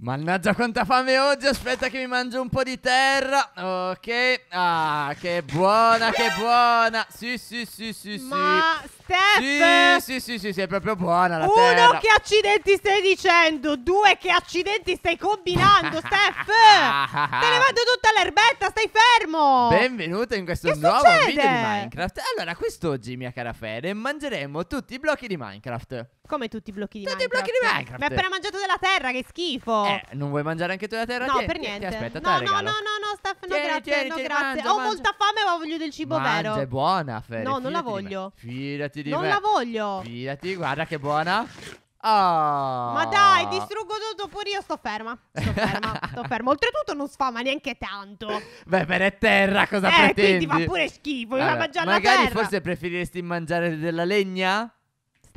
Mannaggia quanta fame oggi, aspetta che mi mangio un po' di terra Ok, ah che buona, che buona Sì, sì, sì, sì, sì Ma Steph Sì, sì, sì, sì, sì, è proprio buona la Uno, terra Uno, che accidenti stai dicendo Due, che accidenti stai combinando, Steph Te ne vado tutta l'erbetta, stai fermo Benvenuto in questo che nuovo succede? video di Minecraft Allora, quest'oggi, mia cara Fede, mangeremo tutti i blocchi di Minecraft Come tutti i blocchi di tutti Minecraft? Tutti i blocchi di Minecraft Mi ha appena mangiato della terra, che schifo eh, non vuoi mangiare anche tu la terra? No, ti, per niente. Ti aspetta, no, te no, no, no, no, Steph, no, tieni, grazie, tieni, no, tieni, grazie. Mangia, Ho mangia. molta fame, ma voglio del cibo mangia, vero. è buona, Fer. No, non la voglio. Di Fidati di non me. Non la voglio. Fidati, guarda che buona. Oh. Ma dai, distruggo tutto pure io. Sto ferma. Sto ferma. sto ferma. Oltretutto non sfama neanche tanto. Beh, per è terra cosa eh, pretendi? quindi fa pure schifo. Allora, mangiare la terra. Magari forse preferiresti mangiare della legna?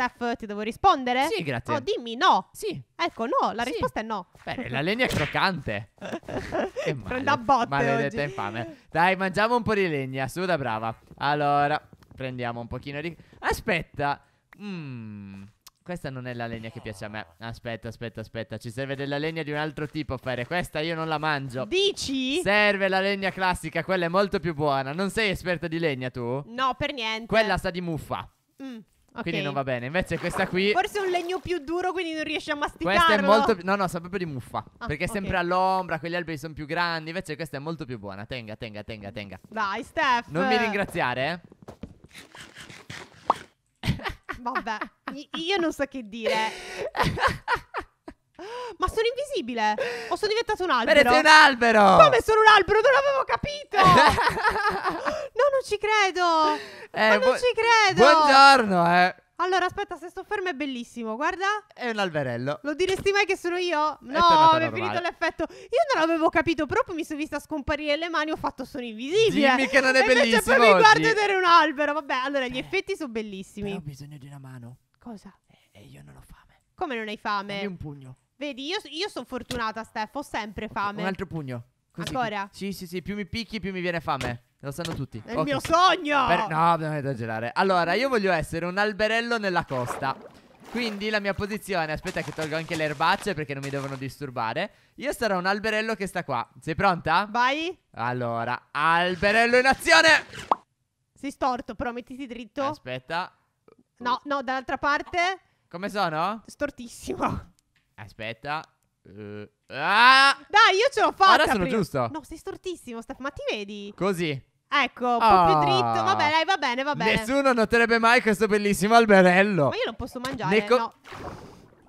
Steph, ti devo rispondere? Sì, grazie. Oh, dimmi no. Sì. Ecco, no, la sì. risposta è no. Beh, la legna è croccante. che male, Prenda botte Maledetta oggi. infame. Dai, mangiamo un po' di legna, su da brava. Allora, prendiamo un pochino di... Aspetta. Mmm... Questa non è la legna che piace a me. Aspetta, aspetta, aspetta. Ci serve della legna di un altro tipo, Fere. Questa io non la mangio. Dici? Serve la legna classica, quella è molto più buona. Non sei esperta di legna tu? No, per niente. Quella sa di muffa. Mm. Okay. Quindi non va bene. Invece questa qui. Forse è un legno più duro, quindi non riesce a masticarlo. Questa è molto. No, no, sa proprio di muffa. Ah, perché è okay. sempre all'ombra, quegli alberi sono più grandi. Invece questa è molto più buona. Tenga, tenga, tenga, tenga. Dai, Steph. Non mi ringraziare, eh. Vabbè, io non so che dire. Ma sono invisibile? O sono diventato un albero? Vedete un albero! Come sono un albero? Non l'avevo capito! non ci credo! Eh, ma non ci credo! Buongiorno, eh! Allora, aspetta, se sto fermo è bellissimo, guarda. È un alberello. Lo diresti mai che sono io? No, mi è finito l'effetto. Io non l'avevo capito, proprio mi sono vista scomparire le mani, ho fatto sono invisibile. Dimmi che non è e bellissimo Invece poi mi guardo ed era un albero. Vabbè, allora, Beh, gli eh, effetti sono bellissimi. ho bisogno di una mano. Cosa? E, e io non ho fame. Come non hai fame? E un pugno. Vedi, io, io sono fortunata, Steph, ho sempre fame. Un altro pugno. Così. Ancora? Sì, sì, sì, più mi picchi più mi viene fame. Lo sanno tutti. È okay. il mio sogno! Per... No, non esagerare. Allora, io voglio essere un alberello nella costa. Quindi la mia posizione, aspetta che tolgo anche le erbacce perché non mi devono disturbare. Io sarò un alberello che sta qua. Sei pronta? Vai. Allora, alberello in azione. Sei storto, però mettiti dritto. Aspetta. No, no, dall'altra parte. Come sono? Stortissimo. Aspetta. Uh, ah! Dai, io ce l'ho fatta. Ora sono prima. giusto. No, sei stortissimo, Steph, ma ti vedi? Così. Ecco, un po' Ah. più dritto. Ah. Vabbè, dai, va bene, va bene. Nessuno noterebbe mai questo bellissimo alberello. Ma io non posso mangiare, Nei no.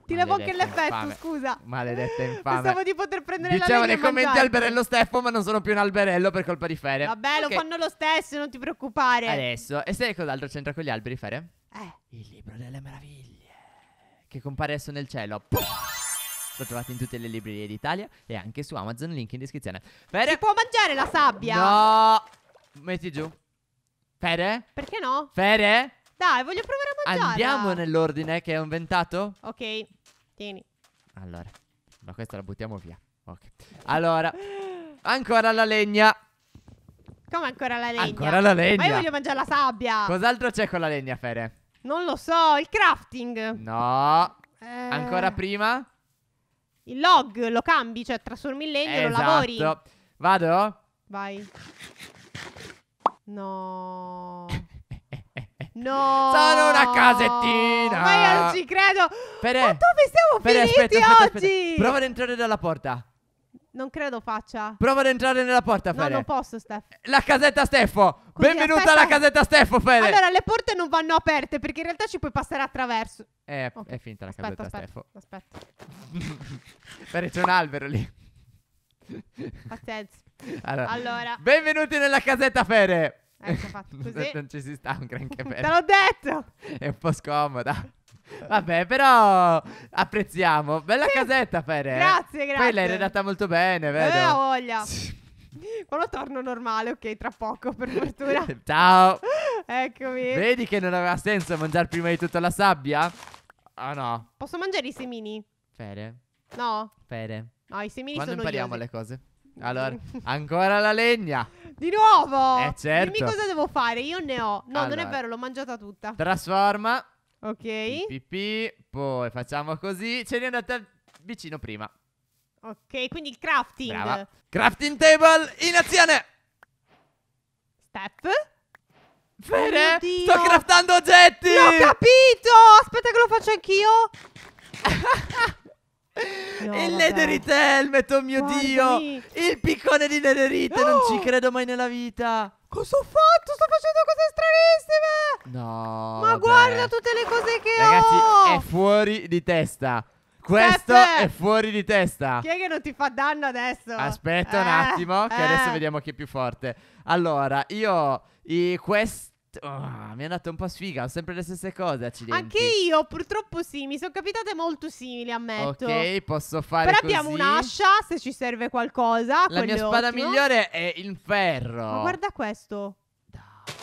Ti levo anche l'effetto, infame. scusa. Maledetta infame. Pensavo di poter prendere Dicevo la nei legna nei commenti alberello Steffo, ma non sono più un alberello per colpa di Fere. Vabbè, Ok, lo fanno lo stesso, non ti preoccupare. Adesso, e sai cos'altro c'entra con gli alberi, Fere? Eh, Il libro delle meraviglie, che compare adesso nel cielo. Puff! Lo trovate in tutte le librerie d'Italia e anche su Amazon, link in descrizione. Fere? si può mangiare la sabbia? No! Metti giù. Fede? Perché no? Fede? Dai, voglio provare a mangiare. Andiamo nell'ordine che è inventato? Ok, tieni. Allora, ma questa la buttiamo via. Ok. Allora, ancora la legna. Come ancora la legna? Ancora la legna. Ma io voglio mangiare la sabbia. Cos'altro c'è con la legna, Fede? Non lo so, il crafting. No. Eh... Ancora prima? Il log lo cambi, cioè trasformi in legno e esatto. lo lavori. Esatto. Vado? Vai. No. No! Sono una casettina! Ma io non ci credo! Pere, Ma dove siamo Pere, finiti aspetta, aspetta, oggi? Prova ad entrare dalla porta. Non credo faccia. Prova ad entrare nella porta, Fede. No, non posso, Steph. La casetta Steffo. Così, Benvenuta aspetta. alla casetta Steffo, Fede. Allora, le porte non vanno aperte perché in realtà ci puoi passare attraverso. Eh, okay. È finta la aspetta, casetta aspetta, Steffo. Aspetta. Fede, c'è un albero lì. Pazienza. Allora, allora. Benvenuti nella casetta Fede. Eh, fatto così. non ci si sta un granché bene. Te l'ho detto! È un po' scomoda. Vabbè, però apprezziamo. Bella sì. casetta, Fere. Grazie, eh. grazie. Poi l'hai redatta molto bene, vedo. Eh, voglia. Quando torno normale, ok, tra poco, per fortuna. Ciao. Eccomi. Vedi che non aveva senso mangiare prima di tutto la sabbia? Ah, oh, no. Posso mangiare i semini? Fere. No. Fere. No, i semini Quando sono Quando impariamo iosi. le cose? Allora, ancora la legna. Di nuovo? Eh certo. Dimmi cosa devo fare, io ne ho. No, allora, non è vero, l'ho mangiata tutta. Trasforma. Ok. Pipì, poi facciamo così. Ce n'è andata vicino prima. Ok, quindi il crafting. Brava. Crafting table in azione. Step. Fede, oh sto craftando oggetti. L'ho capito. Aspetta che lo faccio anch'io. No, il netherite Helmet, oh mio Guardami. Dio! Il piccone di netherite oh! non ci credo mai nella vita! Cosa ho fatto? Sto facendo cose stranissime! No! Ma vabbè. guarda tutte le cose che Ragazzi, ho! Ragazzi, è fuori di testa! Questo Peppe! è fuori di testa. Chi è che non ti fa danno adesso? Aspetta eh, un attimo, che eh. adesso vediamo chi è più forte. Allora, io i, quest, Oh, mi è andata un po' sfiga, ho sempre le stesse cose. Accidenti. Anche io, purtroppo sì, mi sono capitate molto simili, ammetto. Ok, posso fare Però così. abbiamo un'ascia se ci serve qualcosa. La mia spada ottimo. migliore è il ferro. Ma guarda questo. Dai,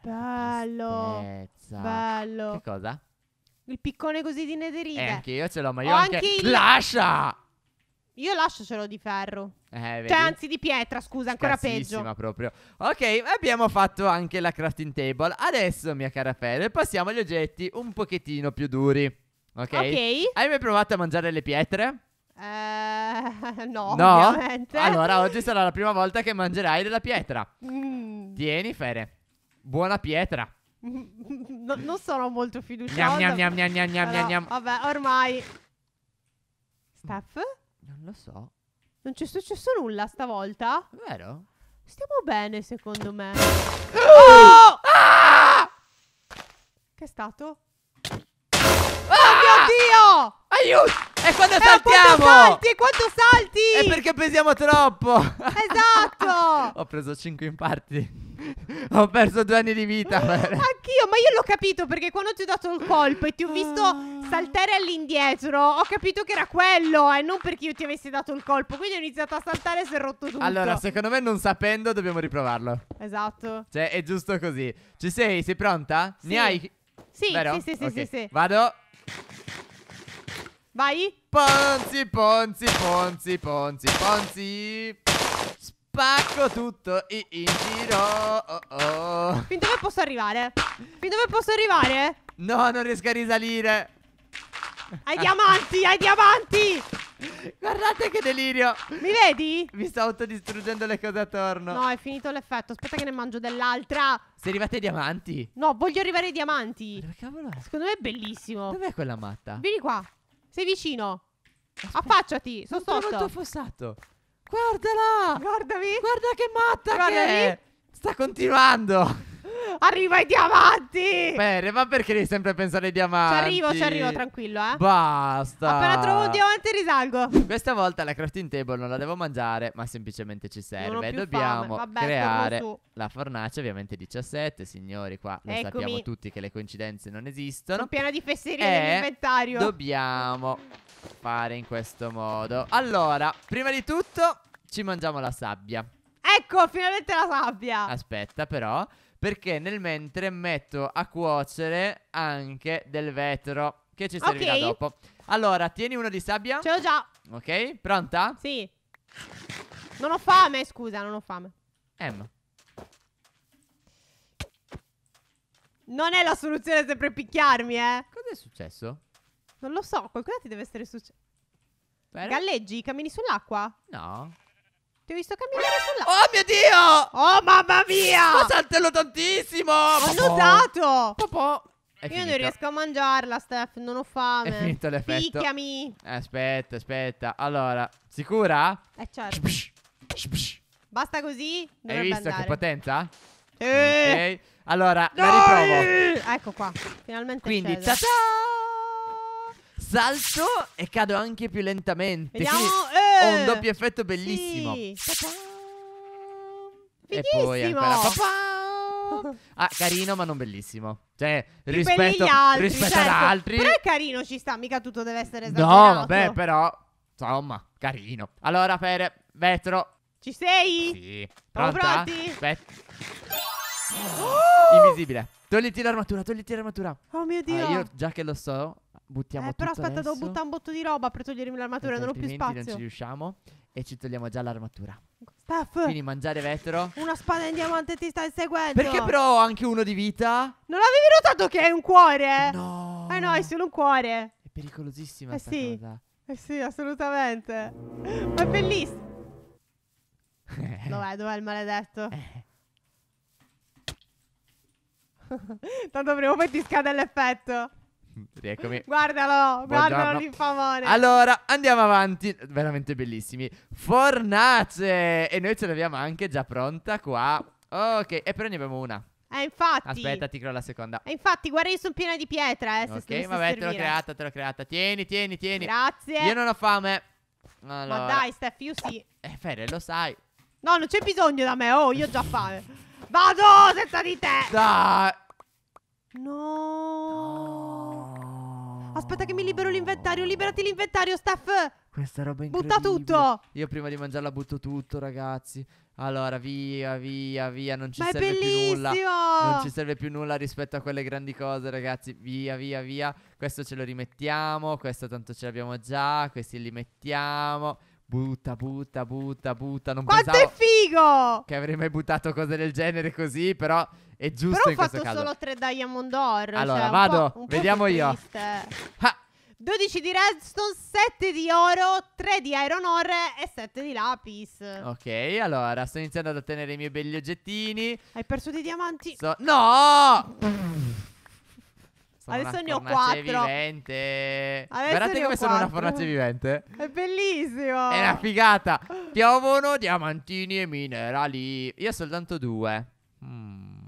bello. Tristezza. Bello. Che cosa? Il piccone così di nederite. Eh, anche io ce l'ho, ma io ho anche... anche... Il... L'ascia! Io lascio solo di ferro. Eh, cioè, anzi, di pietra, scusa, ancora peggio. proprio. Ok, abbiamo fatto anche la crafting table. Adesso, mia cara Fede, passiamo agli oggetti un pochettino più duri. Ok. okay. Hai mai provato a mangiare le pietre? Eh, no, no? Ovviamente. Allora, oggi sarà la prima volta che mangerai della pietra. Mm. Tieni, Fede. Buona pietra. No, non sono molto fiducioso. Gnam, gnam, gnam, gnam, gnam, gnam, gnam. Vabbè, ormai. Steph? Non lo so. Non c'è successo nulla stavolta? Vero? Stiamo bene, secondo me. Oh! Ah! Che è stato? Ah! Oh mio Dio! Aiuto! E quando eh, saltiamo? Quando salti, quando salti! È perché pesiamo troppo! Esatto! Ho preso 5 in parti ho perso due anni di vita. Anch'io, ma io l'ho capito perché quando ti ho dato il colpo e ti ho visto ah. saltare all'indietro, ho capito che era quello e eh, non perché io ti avessi dato il colpo. Quindi ho iniziato a saltare e si è rotto tutto. Allora, secondo me, non sapendo, dobbiamo riprovarlo. Esatto. Cioè, è giusto così. Ci sei? Sei pronta? Sì. Ne hai? Sì, Vero? sì, sì, sì, okay. sì, sì. Vado. Vai. Ponzi, ponzi, ponzi, ponzi, ponzi spacco tutto in, giro. Oh, oh. Fin dove posso arrivare? Fin dove posso arrivare? No, non riesco a risalire. Ai diamanti, ai diamanti! Guardate che delirio! Mi vedi? Mi sto autodistruggendo le cose attorno. No, è finito l'effetto. Aspetta che ne mangio dell'altra. Sei arrivate ai diamanti? No, voglio arrivare ai diamanti. Ma dove cavolo è? Secondo me è bellissimo. Dov'è quella matta? Vieni qua. Sei vicino. Aspetta. Affacciati. Sono sotto. Sono molto affossato. Guardala! Guardami! Guarda che matta Guardami. che è! Sta continuando! Arriva i diamanti! Bene, ma perché devi sempre pensare ai diamanti? Ci arrivo, ci arrivo, tranquillo, eh. Basta. Appena trovo un diamante risalgo. Questa volta la crafting table non la devo mangiare, ma semplicemente ci serve. Dobbiamo Vabbè, creare la fornace, ovviamente 17, signori, qua lo Eccomi. sappiamo tutti che le coincidenze non esistono. Sono piena di fesserie nell'inventario. Dobbiamo fare in questo modo Allora, prima di tutto ci mangiamo la sabbia Ecco, finalmente la sabbia Aspetta però, perché nel mentre metto a cuocere anche del vetro Che ci servirà okay. dopo Allora, tieni uno di sabbia Ce l'ho già Ok, pronta? Sì Non ho fame, scusa, non ho fame Emma Non è la soluzione sempre picchiarmi, eh Cos'è successo? Non lo so, qualcosa ti deve essere successo. Galleggi, cammini sull'acqua? No. Ti ho visto camminare sull'acqua. Oh mio dio! Oh mamma mia! Ma saltello tantissimo! Ho notato! Popò. Io finita. non riesco a mangiarla, Steph, non ho fame. È finito l'effetto. Picchiami. Eh, aspetta, aspetta. Allora, sicura? Eh certo. Basta così? Hai visto andare. che potenza? Eh. Ok. Allora, no! la riprovo. Ecco qua, finalmente è Quindi, ta-ta! salto e cado anche più lentamente. Vediamo, eh! Ho un eh, doppio effetto bellissimo. Sì. E poi ancora. Ah, carino, ma non bellissimo. Cioè, Più rispetto, gli altri, rispetto certo. ad altri. Però è carino, ci sta, mica tutto deve essere esagerato. No, vabbè, però. Insomma, carino. Allora, Fere, vetro. Ci sei? Sì. Siamo Pronta? pronti? Aspetta. Oh! Invisibile. Togliti l'armatura, togliti l'armatura. Oh mio Dio. Ah, io già che lo so, buttiamo eh, però aspetta, adesso. devo buttare un botto di roba per togliermi l'armatura, non ho più spazio. non ci riusciamo e ci togliamo già l'armatura. Steph! Quindi mangiare vetro. Una spada in diamante ti sta inseguendo. Perché però ho anche uno di vita? Non avevi notato che hai un cuore? No. Eh no, hai solo un cuore. È pericolosissima eh sì. Cosa. Eh sì, assolutamente. Ma è bellissimo. dov'è, dov'è il maledetto? Eh. Tanto prima o poi ti scade l'effetto. Rieccomi. Guardalo, Buongiorno. guardalo l'infamone. Allora, andiamo avanti. Veramente bellissimi. Fornace! E noi ce l'abbiamo anche già pronta qua. Ok, e però ne abbiamo una. Eh, infatti. Aspetta, ti creo la seconda. Eh, infatti, guarda, io sono piena di pietra. Eh, se ok, vabbè, servire. te l'ho creata, te l'ho creata. Tieni, tieni, tieni. Grazie. Io non ho fame. Allora. Ma dai, Steph, io sì. Eh, Ferre, lo sai. No, non c'è bisogno da me. Oh, io ho già fame. Vado senza di te. Dai. No. no. Aspetta che mi libero l'inventario. Liberati l'inventario, Steph. Questa roba incredibile. Butta tutto. Io prima di mangiarla butto tutto, ragazzi. Allora, via, via, via, non ci Ma serve più nulla. Non ci serve più nulla rispetto a quelle grandi cose, ragazzi. Via, via, via. Questo ce lo rimettiamo, questo tanto ce l'abbiamo già, questi li mettiamo. Butta, butta, butta, butta. Non Quanto è figo! Che avrei mai buttato cose del genere così, però è giusto però in questo caso. Però ho fatto solo tre Diamond Door. Cioè allora, cioè, vado, po', vediamo io. Ah. 12 di redstone, 7 di oro, 3 di iron ore e 7 di lapis. Ok, allora sto iniziando ad ottenere i miei begli oggettini. Hai perso dei diamanti? So no! Sono Adesso ne ho quattro. Vivente. Adesso Guardate come sono una fornace vivente. È bellissimo. È una figata. Piovono diamantini e minerali. Io ho soltanto due. Mm,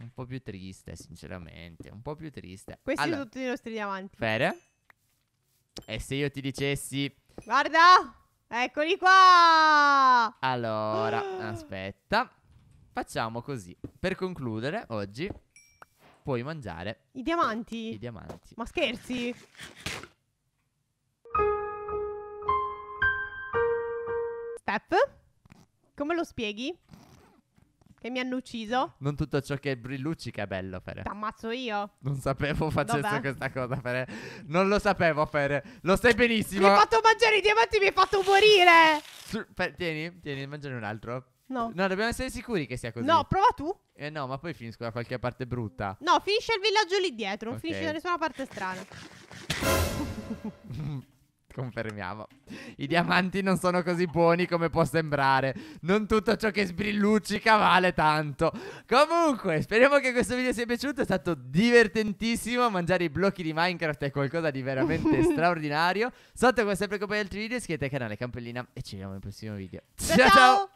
un po' più triste, sinceramente. Un po' più triste. Questi allora, sono tutti i nostri diamanti. Fere. E se io ti dicessi. Guarda! Eccoli qua! Allora, aspetta. Facciamo così. Per concludere, oggi puoi mangiare i diamanti. I diamanti. Ma scherzi? Step? Come lo spieghi? Che mi hanno ucciso? Non tutto ciò che brilluccica è bello, Fere. T'ammazzo io. Non sapevo facesse Dov'è? questa cosa, Fere. Non lo sapevo, Fere. Lo sai benissimo. Mi hai fatto mangiare i diamanti, mi hai fatto morire. Su, per, tieni, tieni, mangiane un altro. No. No, dobbiamo essere sicuri che sia così. No, prova tu. Eh no, ma poi finisco da qualche parte brutta. No, finisce il villaggio lì dietro, non okay. finisce da nessuna parte strana. Confermiamo. I diamanti non sono così buoni come può sembrare. Non tutto ciò che sbrilluccica vale tanto. Comunque, speriamo che questo video sia piaciuto. È stato divertentissimo. Mangiare i blocchi di Minecraft è qualcosa di veramente straordinario. Sotto, come sempre, con come altri video, iscrivetevi al canale Campellina. E ci vediamo nel prossimo video. ciao! ciao. ciao.